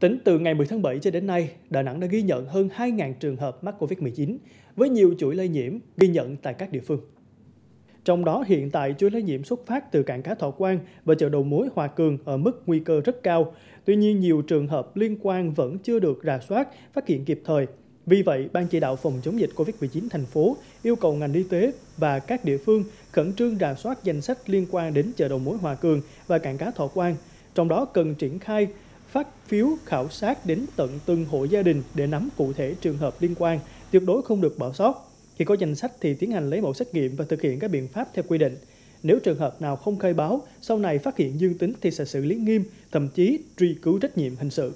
Tính từ ngày 10 tháng 7 cho đến nay, Đà Nẵng đã ghi nhận hơn 2.000 trường hợp mắc COVID-19 với nhiều chuỗi lây nhiễm ghi nhận tại các địa phương. Trong đó hiện tại chuỗi lây nhiễm xuất phát từ cảng cá Thọ Quang và chợ đầu mối Hòa Cường ở mức nguy cơ rất cao. Tuy nhiên nhiều trường hợp liên quan vẫn chưa được rà soát, phát hiện kịp thời. Vì vậy, Ban chỉ đạo phòng chống dịch COVID-19 thành phố yêu cầu ngành y tế và các địa phương khẩn trương rà soát danh sách liên quan đến chợ đầu mối Hòa Cường và cảng cá Thọ Quang. Trong đó cần triển khai phát phiếu khảo sát đến tận từng hộ gia đình để nắm cụ thể trường hợp liên quan, tuyệt đối không được bỏ sót. Khi có danh sách thì tiến hành lấy mẫu xét nghiệm và thực hiện các biện pháp theo quy định. Nếu trường hợp nào không khai báo, sau này phát hiện dương tính thì sẽ xử lý nghiêm, thậm chí truy cứu trách nhiệm hình sự.